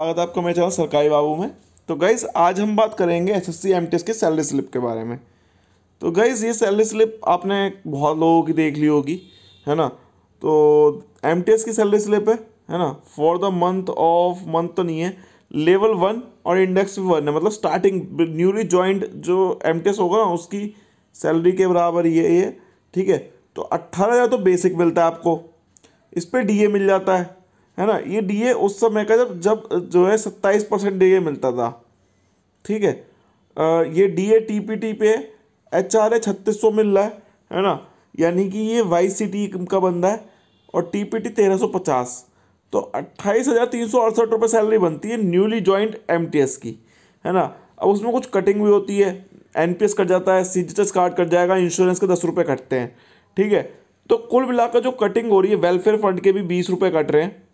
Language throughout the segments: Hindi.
स्वागत आपका मेरे चैनल सरकारी बाबू में तो गईज़ आज हम बात करेंगे S S C salary slip के बारे में तो गईज़ ये सैलरी स्लिप आपने बहुत लोगों की देख ली होगी है ना तो एम की सैलरी स्लिप है है ना for the month of month तो नहीं है लेवल वन और इंडेक्स भी वन है मतलब स्टार्टिंग न्यूली ज्वाइंट जो एम होगा ना उसकी सैलरी के बराबर ये ये ठीक है तो अट्ठारह हज़ार तो बेसिक मिलता है आपको इस पर डी मिल जाता है है ना ये डीए उस समय का जब जब जो है सत्ताईस परसेंट डी मिलता था ठीक है ये D A T P T पे एच आर ए छत्तीस सौ मिल रहा है है ना यानी कि ये वाई सी टी का बंदा है और टी पी टी तेरह सौ पचास तो अट्ठाईस हज़ार तीन सौ अड़सठ रुपये सैलरी बनती है newly joined M T S की है ना अब उसमें कुछ कटिंग भी होती है एन पी एस कट जाता है सी एस कार्ड कट जाएगा इंश्योरेंस के दस रुपये कटते हैं ठीक है तो कुल मिलाकर जो कटिंग हो रही है वेलफेयर फंड के भी बीस रुपये कट रहे हैं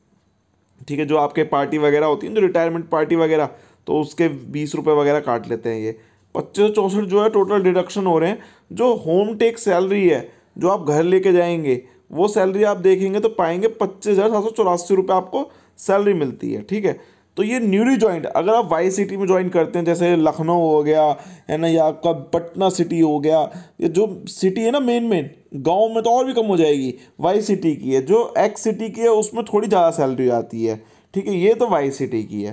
ठीक है जो आपके पार्टी वगैरह होती है जो रिटायरमेंट पार्टी वगैरह तो उसके बीस रुपये वगैरह काट लेते हैं ये पच्चीस चौंसठ जो है टोटल डिडक्शन हो रहे हैं जो होम टेक सैलरी है जो आप घर लेके जाएंगे वो सैलरी आप देखेंगे तो पाएंगे पच्चीस हज़ार सात सौ चौरासी रुपये आपको सैलरी मिलती है ठीक है तो ये न्यूली ज्वाइंट अगर आप वाई सिटी में ज्वाइन करते हैं जैसे लखनऊ हो गया है ना या आपका पटना सिटी हो गया ये जो सिटी है ना मेन मेन गांव में तो और भी कम हो जाएगी वाई सिटी की है जो एक्स सिटी की है उसमें थोड़ी ज़्यादा सैलरी आती है ठीक है ये तो वाई सिटी की है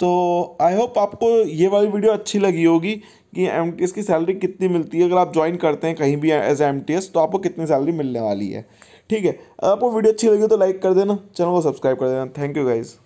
तो आई होप आपको ये वाली वीडियो अच्छी लगी होगी कि एम की सैलरी कितनी मिलती है अगर आप ज्वाइन करते हैं कहीं भी एज एम तो आपको कितनी सैलरी मिलने वाली है ठीक है अगर आपको वीडियो अच्छी लगी तो लाइक कर देना चैनल को सब्सक्राइब कर देना थैंक यू गाइज़